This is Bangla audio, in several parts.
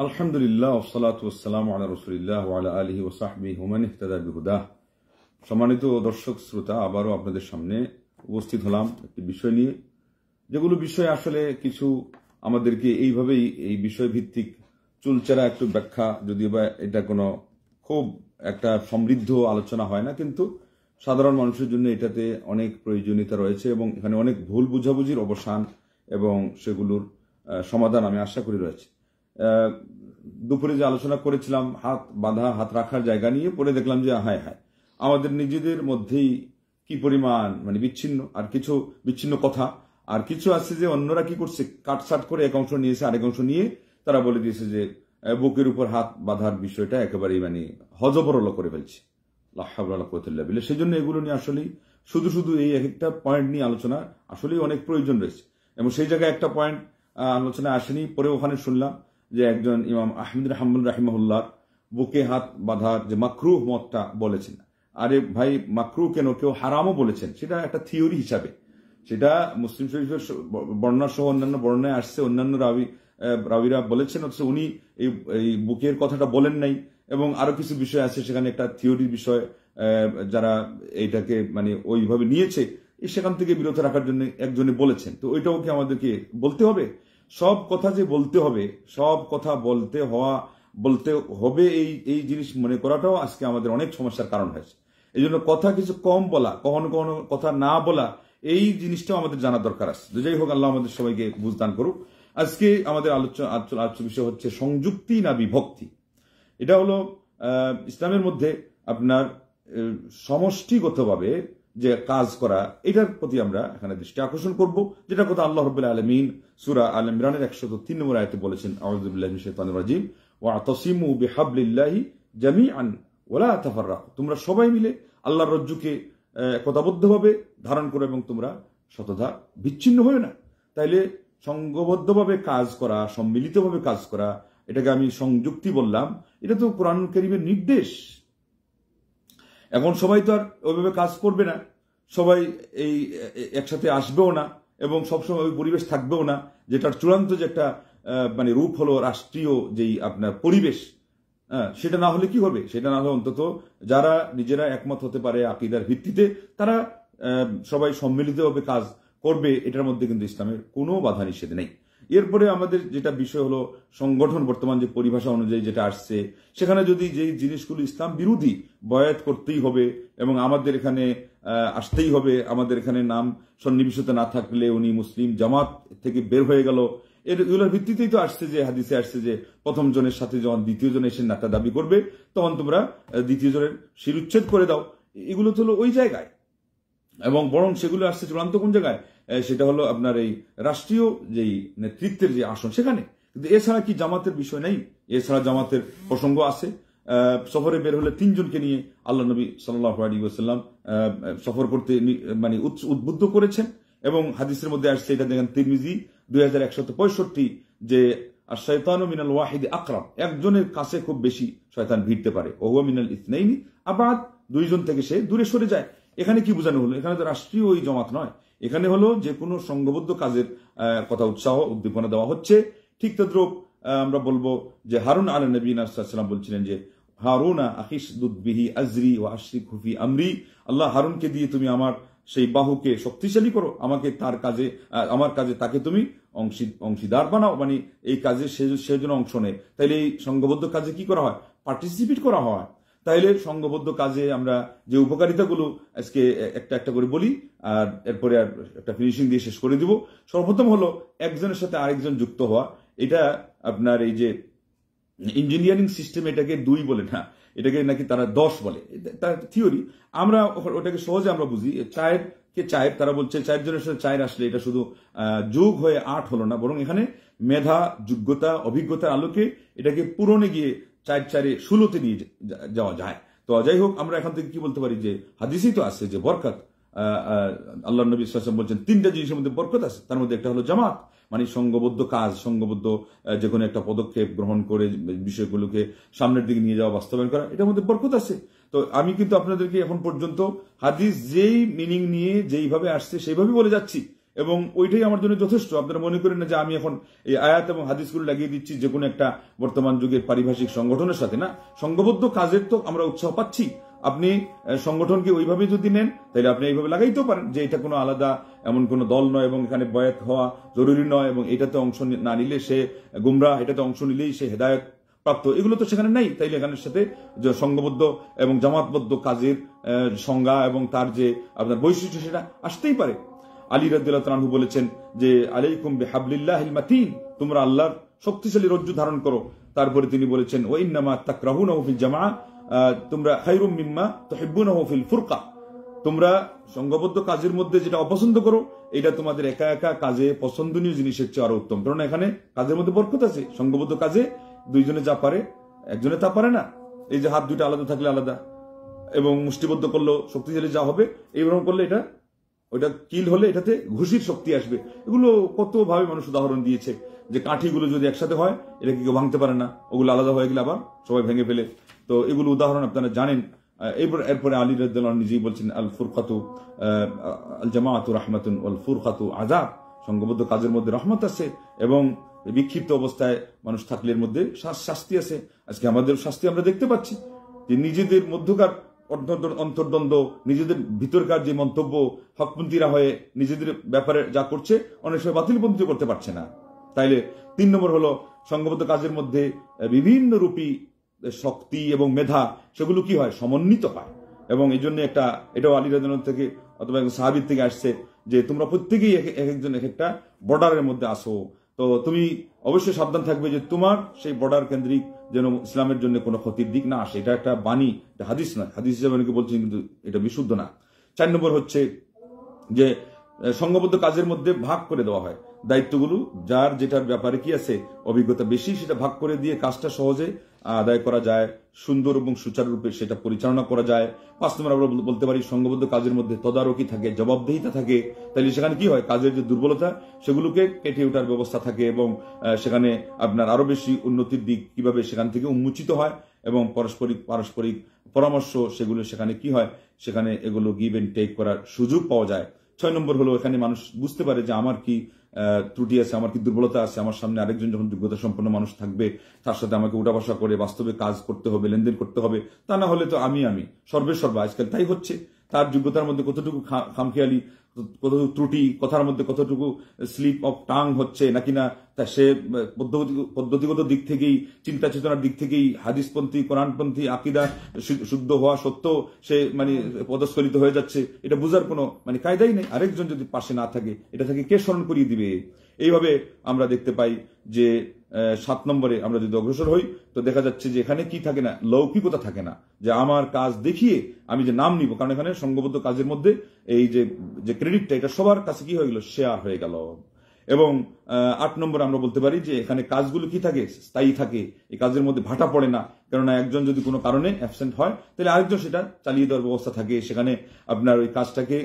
হুমান সম্মানিত দর্শক শ্রোতা আবারও আপনাদের সামনে উপস্থিত হলাম একটি বিষয় নিয়ে যেগুলো বিষয় আসলে কিছু আমাদেরকে এইভাবেই এই বিষয় ভিত্তিক চুলচেরা একটু ব্যাখ্যা যদিও বা এটা কোনো খুব একটা সমৃদ্ধ আলোচনা হয় না কিন্তু সাধারণ মানুষের জন্য এটাতে অনেক প্রয়োজনীয়তা রয়েছে এবং এখানে অনেক ভুল বুঝাবুঝির অবসান এবং সেগুলোর সমাধান আমি আশা করি রয়েছে দুপুরে যে আলোচনা করেছিলাম হাত বাঁধা হাত রাখার জায়গা নিয়ে পরে দেখলাম যে হায় হায় আমাদের নিজেদের মধ্যেই কি পরিমাণ মানে বিচ্ছিন্ন আর কিছু বিচ্ছিন্ন কথা আর কিছু আছে যে অন্যরা কি করছে কাটসাট করে এক অংশ নিয়েছে আরেক অংশ নিয়ে তারা বলে দিয়েছে যে বুকের উপর হাত বাঁধার বিষয়টা একেবারেই মানে হজবরল করে ফেলছে বলে সেই জন্য এগুলো নিয়ে আসলেই শুধু শুধু এই এক একটা পয়েন্ট নিয়ে আলোচনা আসলেই অনেক প্রয়োজন রয়েছে এবং সেই জায়গায় একটা পয়েন্ট আলোচনা আসেনি পরে ওখানে শুনলাম যে একজন ইমাম আহমদ হাম্মুল রাহিমহুল্লার বুকে হাত বাঁধার যে মাকরু মতটা বলেছেন আরে ভাই মাকরু কেন কেউ হারামও বলেছেন সেটা একটা থিওরি হিসাবে সেটা মুসলিম শরীফের বর্ণনা সহ অন্যান্য বর্ণায় আসছে অন্যান্য রাবি রাবিরা বলেছেন অথচ উনি এই বুকের কথাটা বলেন নাই এবং আরো কিছু বিষয় আছে সেখানে একটা থিওরির বিষয় যারা এইটাকে মানে ওইভাবে নিয়েছে সেখান থেকে বিরত রাখার জন্য একজনে বলেছেন তো ওইটাও কি আমাদেরকে বলতে হবে সব কথা যে বলতে হবে সব কথা বলতে হওয়া বলতে হবে এই এই জিনিস মনে করাটাও আজকে আমাদের অনেক সমস্যার কারণ হয়েছে এই জন্য কথা কিছু কম বলা কখনো কখনো কথা না বলা এই জিনিসটাও আমাদের জানা দরকার আছে যাই হোক আল্লাহ আমাদের সবাইকে বুঝদান করুক আজকে আমাদের আলোচনা আলোচনা বিষয় হচ্ছে সংযুক্তি না বিভক্তি এটা হলো ইসলামের মধ্যে আপনার সমষ্টিগতভাবে যে কাজ করা এটার প্রতি আমরা এখানে দৃষ্টি আকর্ষণ করব যেটা কথা আল্লাহ রবুল্লা আলমিন সুরা আল ইমরানের একশো তিন নম্বর আয়তে বলেছেন আউজুবুল্লাহিম ওয়া তসিমু বেহাবলিল্লাহি জামি আন ওলা তাফার তোমরা সবাই মিলে আল্লাহর রজ্জুকে একতাবদ্ধভাবে ধারণ করো এবং তোমরা শতধা বিচ্ছিন্ন হয়ে না তাইলে সংঘবদ্ধভাবে কাজ করা সম্মিলিতভাবে কাজ করা এটাকে আমি সংযুক্তি বললাম এটা তো কোরআন করিমের নির্দেশ এখন সবাই তো আর ওইভাবে কাজ করবে না সবাই এই একসাথে আসবেও না এবং সবসময় ওই পরিবেশ থাকবেও না যেটার চূড়ান্ত যে একটা মানে রূপ হলো রাষ্ট্রীয় যেই আপনার পরিবেশ সেটা না হলে কি হবে সেটা না হলে অন্তত যারা নিজেরা একমত হতে পারে আকিদার ভিত্তিতে তারা সবাই সম্মিলিতভাবে কাজ করবে এটার মধ্যে কিন্তু ইসলামের কোনো বাধা নিষেধ নেই এরপরে আমাদের যেটা বিষয় হলো সংগঠন বর্তমান যে পরিভাষা অনুযায়ী যেটা আসছে সেখানে যদি যেই জিনিসগুলো ইসলাম বিরোধী বয়াত করতেই হবে এবং আমাদের এখানে আসতেই হবে আমাদের এখানে নাম সন্নিবেশিত না থাকলে উনি মুসলিম জামাত থেকে বের হয়ে গেল এগুলোর ভিত্তিতেই তো আসছে যে হাদিসে আসছে যে প্রথম জনের সাথে যখন দ্বিতীয় জন এসে নাকা দাবি করবে তখন তোমরা দ্বিতীয় জনের শিরুচ্ছেদ করে দাও এগুলো তো হলো ওই জায়গায় এবং বরং সেগুলো আসছে চূড়ান্ত কোন জায়গায় সেটা হলো আপনার এই রাষ্ট্রীয় যেই নেতৃত্বের যে আসন সেখানে কিন্তু এছাড়া কি জামাতের বিষয় নেই এছাড়া জামাতের প্রসঙ্গ আছে সফরে বের হলে তিনজনকে নিয়ে আল্লাহ নবী সাল্লাহ আলী সফর করতে মানে উদ্বুদ্ধ করেছেন এবং হাদিসের মধ্যে আসছে এটা দেখেন তিরমিজি দুই হাজার একশত পঁয়ষট্টি যে আর শৈতান মিনাল ওয়াহিদ আকরাম একজনের কাছে খুব বেশি শয়তান ভিড়তে পারে ওহ মিনাল ইসনাইনি আবার দুইজন থেকে সে দূরে সরে যায় এখানে কি বোঝানো হলো এখানে তো রাষ্ট্রীয় ওই জমাত নয় এখানে হলো যে কোনো সংঘবদ্ধ কাজের কথা উৎসাহ উদ্দীপনা দেওয়া হচ্ছে ঠিক তদ্রুপ আমরা বলবো যে হারুন আল নবীন আসসালাম বলছিলেন যে হারুনা আকিস দুদবিহি আজরি ও আশরি খুফি আমরি আল্লাহ হারুনকে দিয়ে তুমি আমার সেই বাহুকে শক্তিশালী করো আমাকে তার কাজে আমার কাজে তাকে তুমি অংশীদার বানাও মানে এই কাজে সে যেন অংশ নেয় তাইলে এই সংঘবদ্ধ কাজে কি করা হয় পার্টিসিপেট করা হয় তাইলে সঙ্গবদ্ধ কাজে আমরা যে উপকারিতাগুলো আজকে একটা একটা করে বলি আর এরপরে আর একটা ফিনিশিং দিয়ে শেষ করে দিব সর্বপ্রথম হলো একজনের সাথে আরেকজন যুক্ত হওয়া এটা আপনার এই যে ইঞ্জিনিয়ারিং সিস্টেম এটাকে দুই বলে না এটাকে নাকি তারা দশ বলে তার থিওরি আমরা ওটাকে সহজে আমরা বুঝি চায়ের কে চায়ের তারা বলছে চায়ের জনের সাথে চায়ের আসলে এটা শুধু যোগ হয়ে আট হলো না বরং এখানে মেধা যোগ্যতা অভিজ্ঞতার আলোকে এটাকে পূরণে গিয়ে চার চারে ষোলোতে নিয়ে যাওয়া যায় তো যাই হোক আমরা এখান থেকে কি বলতে পারি যে হাদিসই তো আসছে যে বরকত আল্লাহ নবী ইসলাম বলছেন তিনটা জিনিসের মধ্যে বরকত আছে তার মধ্যে একটা হলো জামাত মানে সঙ্গবদ্ধ কাজ সঙ্গবদ্ধ যে কোনো একটা পদক্ষেপ গ্রহণ করে বিষয়গুলোকে সামনের দিকে নিয়ে যাওয়া বাস্তবায়ন করা এটার মধ্যে বরকত আছে তো আমি কিন্তু আপনাদেরকে এখন পর্যন্ত হাদিস যেই মিনিং নিয়ে যেইভাবে আসছে সেইভাবে বলে যাচ্ছি এবং ওইটাই আমার জন্য যথেষ্ট আপনারা মনে করেন না যে আমি এখন এই আয়াত এবং হাদিসগুলো লাগিয়ে দিচ্ছি যে কোনো একটা বর্তমান যুগের পারিভাষিক সংগঠনের সাথে না সংঘবদ্ধ কাজের তো আমরা উৎসাহ পাচ্ছি আপনি সংগঠনকে ওইভাবে যদি নেন তাহলে আপনি এইভাবে লাগাইতেও পারেন যে এটা কোনো আলাদা এমন কোনো দল নয় এবং এখানে বয়াত হওয়া জরুরি নয় এবং এটাতে অংশ না নিলে সে গুমরা এটাতে অংশ নিলেই সে হেদায়ত প্রাপ্ত এগুলো তো সেখানে নেই তাইলে এখানের সাথে সংঘবদ্ধ এবং জামাতবদ্ধ কাজের সংজ্ঞা এবং তার যে আপনার বৈশিষ্ট্য সেটা আসতেই পারে আলী রাদু বলেছেন যে আলী কুম্বে হাবলিল্লাহ মাতিন তোমরা আল্লাহর শক্তিশালী রজ্জু ধারণ করো তারপরে তিনি বলেছেন ও ইন্নামা তাক রাহু নহফিল জামা তোমরা হাইরুম মিম্মা তো হেব্বু নহফিল ফুরকা তোমরা সংঘবদ্ধ কাজের মধ্যে যেটা অপছন্দ করো এটা তোমাদের একা একা কাজে পছন্দনীয় জিনিসের চেয়ে আরো উত্তম কারণ এখানে কাজের মধ্যে বরকত আছে সংঘবদ্ধ কাজে দুইজনে যা পারে একজনে তা পারে না এই যে হাত দুইটা আলাদা থাকলে আলাদা এবং মুষ্টিবদ্ধ করলো শক্তিশালী যা হবে এইরকম করলে এটা ওইটা কিল হলে এটাতে ঘুষির শক্তি আসবে এগুলো কতভাবে মানুষ উদাহরণ দিয়েছে যে কাঠিগুলো যদি একসাথে হয় এটা কি কেউ ভাঙতে পারে না ওগুলো আলাদা হয়ে গেলে আবার সবাই ভেঙে ফেলে তো এগুলো উদাহরণ আপনারা জানেন এরপর এরপরে আলী রাজ্জাল নিজেই বলছেন আল ফুরখাতু আল জামাতু রাহমাতুন আল ফুরখাতু আজা সংঘবদ্ধ কাজের মধ্যে রহমত আছে এবং বিক্ষিপ্ত অবস্থায় মানুষ থাকলে এর মধ্যে শাস্তি আছে আজকে আমাদের শাস্তি আমরা দেখতে পাচ্ছি যে নিজেদের মধ্যকার অন্তর্দ্বন্দ্ব নিজেদের ভিতরকার যে মন্তব্য হকপন্থীরা হয়ে নিজেদের ব্যাপারে যা করছে অনেক সময় বাতিলপন্থী করতে পারছে না তাইলে তিন নম্বর হলো সংঘবদ্ধ কাজের মধ্যে বিভিন্ন রূপী শক্তি এবং মেধা সেগুলো কি হয় সমন্বিত হয় এবং এই জন্য একটা এটাও আলী রাজন থেকে অথবা সাহাবির থেকে আসছে যে তোমরা প্রত্যেকেই এক একজন এক একটা বর্ডারের মধ্যে আসো তো তুমি অবশ্যই সাবধান থাকবে যে তোমার সেই বর্ডার কেন্দ্রিক যেন ইসলামের জন্য কোনো ক্ষতির দিক না আসে এটা একটা বাণী এটা হাদিস না হাদিস হিসেবে অনেকে বলছেন কিন্তু এটা বিশুদ্ধ না চার নম্বর হচ্ছে যে সংঘবদ্ধ কাজের মধ্যে ভাগ করে দেওয়া হয় দায়িত্বগুলো যার যেটার ব্যাপারে কি আছে অভিজ্ঞতা বেশি সেটা ভাগ করে দিয়ে কাজটা সহজে আদায় করা যায় সুন্দর এবং সুচারুরূপে সেটা পরিচালনা করা যায় পাঁচ নম্বর আমরা বলতে পারি সংঘবদ্ধ কাজের মধ্যে তদারকি থাকে জবাবদেহিতা থাকে তাহলে সেখানে কি হয় কাজের যে দুর্বলতা সেগুলোকে কেটে ওঠার ব্যবস্থা থাকে এবং সেখানে আপনার আরো বেশি উন্নতির দিক কিভাবে সেখান থেকে উন্মোচিত হয় এবং পারস্পরিক পারস্পরিক পরামর্শ সেগুলো সেখানে কি হয় সেখানে এগুলো গিভ এন্ড টেক করার সুযোগ পাওয়া যায় ছয় নম্বর হলো এখানে মানুষ বুঝতে পারে যে আমার কি ত্রুটি আছে আমার কি দুর্বলতা আছে আমার সামনে আরেকজন যখন যোগ্যতা সম্পন্ন মানুষ থাকবে তার সাথে আমাকে উঠাবাসা করে বাস্তবে কাজ করতে হবে লেনদেন করতে হবে তা না হলে তো আমি আমি সর্বে সর্বা আজকাল তাই হচ্ছে তার যোগ্যতার মধ্যে কতটুকু খামখেয়ালি কতটুকু ত্রুটি কথার মধ্যে কতটুকু স্লিপ অফ টাং হচ্ছে নাকি না তা সে পদ্ধতিগত দিক থেকেই চিন্তা চেতনার দিক থেকেই হাদিসপন্থী কোরআনপন্থী আকিদা শুদ্ধ হওয়া সত্ত্বেও সে মানে পদস্খলিত হয়ে যাচ্ছে এটা বুঝার কোনো মানে কায়দাই নেই আরেকজন যদি পাশে না থাকে এটা থেকে কে স্মরণ করিয়ে দিবে এইভাবে আমরা দেখতে পাই যে সাত নম্বরে আমরা যদি অগ্রসর হই তো দেখা যাচ্ছে যে এখানে কি থাকে না লৌকিকতা থাকে না যে আমার কাজ দেখিয়ে আমি যে নাম নিব কারণ এখানে সংঘবদ্ধ কাজের মধ্যে এই যে ক্রেডিটটা এটা সবার কাছে কি হয়ে গেল শেয়ার হয়ে গেল এবং আট নম্বর আমরা বলতে পারি যে এখানে কাজগুলো কি থাকে স্থায়ী থাকে এই কাজের মধ্যে ভাটা পড়ে না কেননা একজন যদি কোনো কারণে অ্যাবসেন্ট হয় তাহলে আরেকজন সেটা চালিয়ে দেওয়ার ব্যবস্থা থাকে সেখানে আপনার ওই কাজটাকে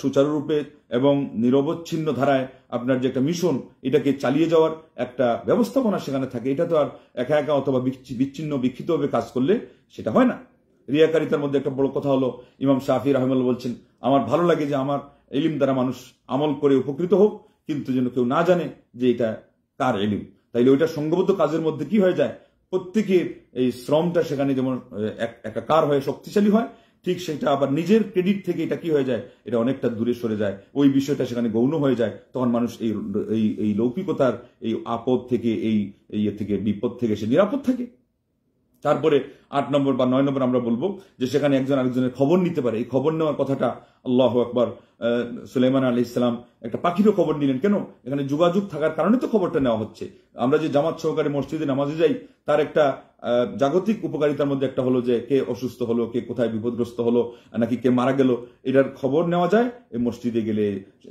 সুচারুরূপে এবং নিরবচ্ছিন্ন ধারায় আপনার যে একটা মিশন এটাকে চালিয়ে যাওয়ার একটা ব্যবস্থাপনা সেখানে থাকে এটা তো আর একা একা অথবা বিচ্ছিন্ন বিক্ষিতভাবে কাজ করলে সেটা হয় না রিয়াকারিতার মধ্যে একটা বড় কথা হলো ইমাম শাহি রহমাল বলছেন আমার ভালো লাগে যে আমার এলিম দ্বারা মানুষ আমল করে উপকৃত হোক কিন্তু যেন কেউ না জানে যে এটা কার এলিম তাইলে ওইটা সঙ্গবদ্ধ কাজের মধ্যে কি হয়ে যায় প্রত্যেকের এই শ্রমটা সেখানে যেমন একটা কার হয়ে শক্তিশালী হয় ঠিক সেটা আবার নিজের ক্রেডিট থেকে এটা কি হয়ে যায় এটা অনেকটা দূরে সরে যায় ওই বিষয়টা সেখানে গৌণ হয়ে যায় তখন মানুষ এই এই লৌকিকতার এই আপদ থেকে এই ইয়ে থেকে বিপদ থেকে সে নিরাপদ থাকে তারপরে আট নম্বর বা নয় নম্বর আমরা বলবো যে সেখানে একজন আরেকজনের খবর নিতে পারে এই খবর নেওয়ার কথাটা আল্লাহ আকবর সুলেমান আলি ইসলাম একটা পাখিরও খবর নিলেন কেন এখানে যোগাযোগ থাকার কারণে তো খবরটা নেওয়া হচ্ছে আমরা যে জামাত সহকারে মসজিদে নামাজে যাই তার একটা জাগতিক উপকারিতার মধ্যে একটা হলো যে কে অসুস্থ হলো কে কোথায় বিপদগ্রস্ত হলো নাকি কে মারা গেল এটার খবর নেওয়া যায় এই মসজিদে গেলে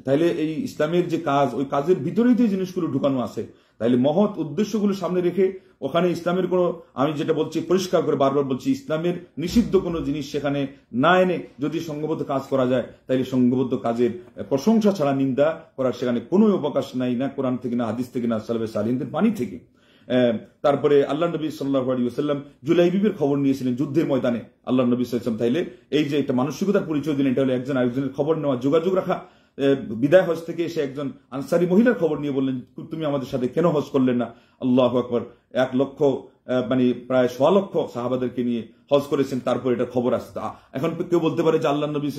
তাইলে এই ইসলামের যে কাজ ওই কাজের ভিতরেই যে জিনিসগুলো ঢুকানো আছে তাইলে মহৎ উদ্দেশ্যগুলো সামনে রেখে ওখানে ইসলামের কোনো আমি যেটা বলছি পরিষ্কার করে বারবার বলছি ইসলামের নিষিদ্ধ কোনো জিনিস সেখানে না এনে যদি সংঘবদ্ধ কাজ করা যায় তাইলে সংঘবদ্ধ কাজের প্রশংসা ছাড়া নিন্দা করার সেখানে কোনো অবকাশ নাই না কোরআন থেকে না হাদিস থেকে না সালবে সালিনদের পানি থেকে তারপরে আল্লাহ নবী সাল্লাহ আসাল্লাম জুলাই বিবির খবর নিয়েছিলেন যুদ্ধের ময়দানে আল্লাহ নবী সাল্লাম তাইলে এই যে একটা মানসিকতার পরিচয় দিলেন এটা হলো একজন আরেকজনের খবর নেওয়া যোগাযোগ রাখা বিদায় হজ থেকে এসে একজন আনসারি মহিলার খবর নিয়ে বললেন তুমি আমাদের সাথে কেন হজ করলেন না আল্লাহ আকবর এক লক্ষ মানে প্রায় সোয়া লক্ষ সাহাবাদেরকে নিয়ে হজ করেছেন তারপর এটা খবর আসতে এখন কেউ বলতে পারে যে আল্লাহ নবী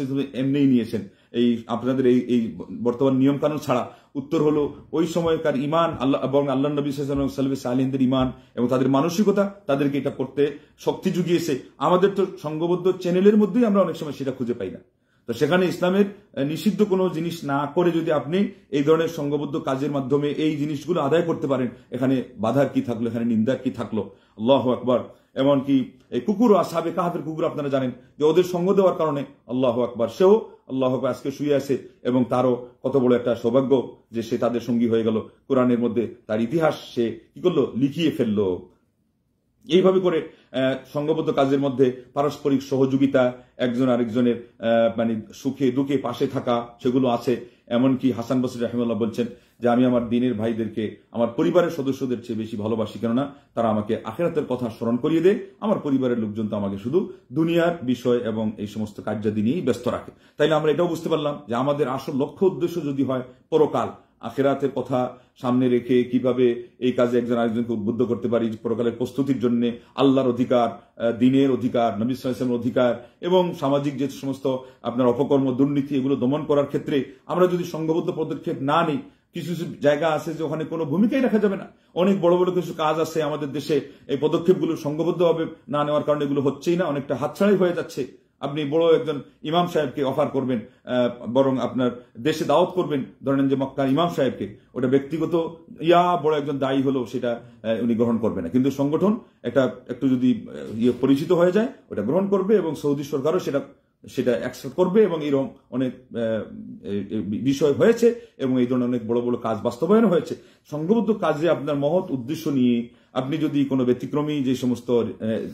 এমনিই নিয়েছেন এই আপনাদের এই এই বর্তমান নিয়ম কানুন ছাড়া উত্তর হলো ওই সময়কার ইমান আল্লাহ এবং আল্লাহ নবী সাল্লাহ সালিনদের ইমান এবং তাদের মানসিকতা তাদেরকে এটা করতে শক্তি জুগিয়েছে আমাদের তো সংঘবদ্ধ চ্যানেলের মধ্যেই আমরা অনেক সময় সেটা খুঁজে পাই না তো সেখানে ইসলামের নিষিদ্ধ কোনো জিনিস না করে যদি আপনি এই ধরনের সংঘবদ্ধ কাজের মাধ্যমে এই জিনিসগুলো আদায় করতে পারেন এখানে বাধার কি থাকলো এখানে নিন্দার কি থাকলো আল্লাহ আকবর এমনকি এই কুকুর আসাবে কাহাতের কুকুর আপনারা জানেন যে ওদের সঙ্গ দেওয়ার কারণে আল্লাহ আকবর সেও আল্লাহ আজকে শুয়ে আছে এবং তারও কত বড় একটা সৌভাগ্য যে সে তাদের সঙ্গী হয়ে গেল কোরআনের মধ্যে তার ইতিহাস সে কি করলো লিখিয়ে ফেললো এইভাবে করে সংঘবদ্ধ কাজের মধ্যে পারস্পরিক সহযোগিতা একজন আরেকজনের মানে সুখে দুঃখে পাশে থাকা সেগুলো আছে এমনকি হাসান বসির রাহিমুল্লাহ বলছেন যে আমি আমার দিনের ভাইদেরকে আমার পরিবারের সদস্যদের চেয়ে বেশি ভালোবাসি কেননা তারা আমাকে আখেরাতের কথা স্মরণ করিয়ে দেয় আমার পরিবারের লোকজন তো আমাকে শুধু দুনিয়ার বিষয় এবং এই সমস্ত কার্যাদি নিয়েই ব্যস্ত রাখে তাইলে আমরা এটাও বুঝতে পারলাম যে আমাদের আসল লক্ষ্য উদ্দেশ্য যদি হয় পরকাল আখেরাতের কথা সামনে রেখে কিভাবে এই কাজে একজন আরেকজনকে উদ্বুদ্ধ করতে পারি পরকালের প্রস্তুতির জন্য আল্লাহর অধিকার দিনের অধিকার নবিসের অধিকার এবং সামাজিক যে সমস্ত আপনার অপকর্ম দুর্নীতি এগুলো দমন করার ক্ষেত্রে আমরা যদি সংঘবদ্ধ পদক্ষেপ না নিই কিছু কিছু জায়গা আছে যে ওখানে কোনো ভূমিকাই রাখা যাবে না অনেক বড় বড় কিছু কাজ আছে আমাদের দেশে এই পদক্ষেপগুলো সংঘবদ্ধভাবে না নেওয়ার কারণে এগুলো হচ্ছেই না অনেকটা হাতছাড়াই হয়ে যাচ্ছে আপনি বড় একজন ইমাম সাহেবকে অফার করবেন বরং আপনার দেশে দাওয়াত করবেন ধরেন যে মক্কার ইমাম সাহেবকে ওটা ব্যক্তিগত ইয়া বড় একজন দায়ী হলেও সেটা উনি গ্রহণ করবে না কিন্তু সংগঠন একটা একটু যদি ইয়ে পরিচিত হয়ে যায় ওটা গ্রহণ করবে এবং সৌদি সরকারও সেটা সেটা অ্যাকসেপ্ট করবে এবং এরকম অনেক বিষয় হয়েছে এবং এই ধরনের অনেক বড় বড় কাজ বাস্তবায়ন হয়েছে সংঘবদ্ধ কাজে আপনার মহৎ উদ্দেশ্য নিয়ে আপনি যদি কোনো ব্যতিক্রমী যে সমস্ত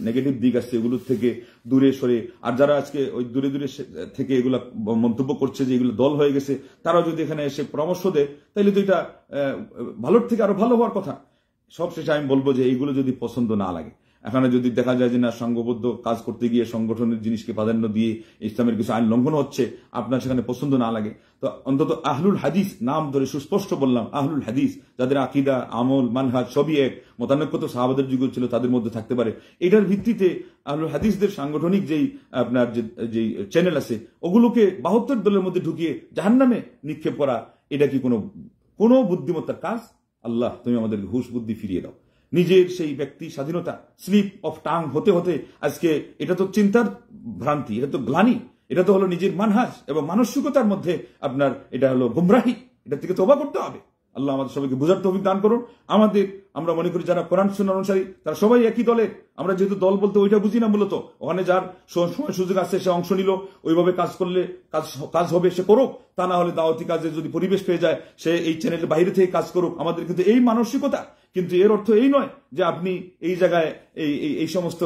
নেগেটিভ দিক আছে এগুলোর থেকে দূরে সরে আর যারা আজকে ওই দূরে দূরে থেকে এগুলো মন্তব্য করছে যে এগুলো দল হয়ে গেছে তারাও যদি এখানে এসে পরামর্শ দেয় তাহলে তো এটা ভালোর থেকে আরো ভালো হওয়ার কথা সবশেষে আমি বলবো যে এইগুলো যদি পছন্দ না লাগে এখানে যদি দেখা যায় যে না সংঘবদ্ধ কাজ করতে গিয়ে সংগঠনের জিনিসকে প্রাধান্য দিয়ে ইসলামের কিছু আইন লঙ্ঘন হচ্ছে আপনার সেখানে পছন্দ না লাগে তো অন্তত আহলুল হাদিস নাম ধরে সুস্পষ্ট বললাম আহলুল হাদিস যাদের আকিদা আমল মানহাজ সবই এক তো সাহাবাদের যুগ ছিল তাদের মধ্যে থাকতে পারে এটার ভিত্তিতে আহলুল হাদিসদের সাংগঠনিক যেই আপনার যে চ্যানেল আছে ওগুলোকে বাহাত্তর দলের মধ্যে ঢুকিয়ে জাহান্নামে নিক্ষেপ করা এটা কি কোনো কোনো বুদ্ধিমত্তার কাজ আল্লাহ তুমি আমাদের ঘুষ বুদ্ধি ফিরিয়ে দাও নিজের সেই ব্যক্তি স্বাধীনতা স্লিপ অফ টাং হতে হতে আজকে এটা তো চিন্তার ভ্রান্তি এটা তো গ্লানি এটা তো হলো নিজের মানহাজ এবং মানসিকতার মধ্যে আপনার এটা হলো গুমরাহি এটা থেকে তোবা করতে হবে আল্লাহ আমাদের সবাইকে বোঝার তৌফিক দান করুন আমাদের আমরা মনে করি যারা কোরআন শুনার অনুসারী তারা সবাই একই দলের আমরা যেহেতু দল বলতে ওইটা বুঝি না মূলত ওখানে যার সময় সুযোগ আছে সে অংশ নিল ওইভাবে কাজ করলে কাজ কাজ হবে সে করুক তা না হলে দাওয়াতি কাজে যদি পরিবেশ পেয়ে যায় সে এই চ্যানেলের বাইরে থেকে কাজ করুক আমাদের কিন্তু এই মানসিকতা কিন্তু এর অর্থ এই নয় যে আপনি এই জায়গায় এই এই সমস্ত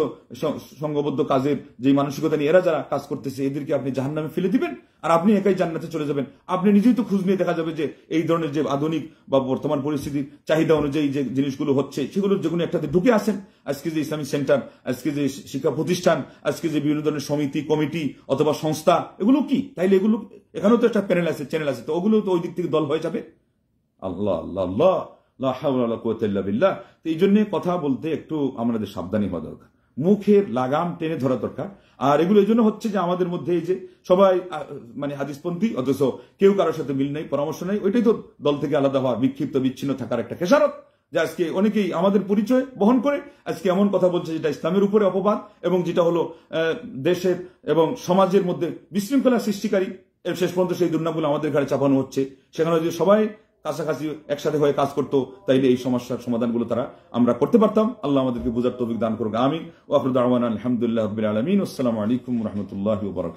সংঘবদ্ধ কাজের যে মানসিকতা নিয়ে এরা যারা কাজ করতেছে এদেরকে আপনি জাহান নামে ফেলে দিবেন আর আপনি একাই জান্নাতে চলে যাবেন আপনি নিজেই তো খুঁজ নিয়ে দেখা যাবে যে এই ধরনের যে আধুনিক বা বর্তমান পরিস্থিতির চাহিদা অনুযায়ী যে জিনিসগুলো হচ্ছে সেগুলো যেগুলো একটাতে ঢুকে আসেন আজকে যে ইসলামিক সেন্টার আজকে যে শিক্ষা প্রতিষ্ঠান আজকে যে বিভিন্ন ধরনের সমিতি কমিটি অথবা সংস্থা এগুলো কি তাইলে এগুলো এখানেও তো একটা প্যানেল আছে চ্যানেল আছে তো ওগুলো তো ওই দিক থেকে দল হয়ে যাবে আল্লাহ আল্লাহ আল্লাহ তো এই জন্য কথা বলতে একটু আমাদের সাবধানী হওয়া দরকার মুখের লাগাম টেনে ধরা দরকার আর এগুলো এই জন্য হচ্ছে যে আমাদের মধ্যে এই যে সবাই মানে হাদিসপন্থী অথচ কেউ কারোর সাথে মিল নেই পরামর্শ নেই ওইটাই তো দল থেকে আলাদা হওয়া বিক্ষিপ্ত বিচ্ছিন্ন থাকার একটা খেসারত যে আজকে অনেকেই আমাদের পরিচয় বহন করে আজকে এমন কথা বলছে যেটা ইসলামের উপরে অপবাদ এবং যেটা হলো দেশের এবং সমাজের মধ্যে বিশৃঙ্খলা সৃষ্টিকারী শেষ পর্যন্ত সেই দুর্নাগুলো আমাদের ঘাড়ে চাপানো হচ্ছে সেখানে যদি সবাই কাছাকাছি একসাথে হয়ে কাজ করতো তাইলে এই সমস্যার সমাধানগুলো তারা আমরা করতে পারতাম আল্লাহ আমাদেরকে বোঝার তৌফিক দান করুক আমিন ওয়াফরুদ আহমান আলহামদুলিল্লাহ আলমিন আসসালামু আলাইকুম রহমতুল্লাহ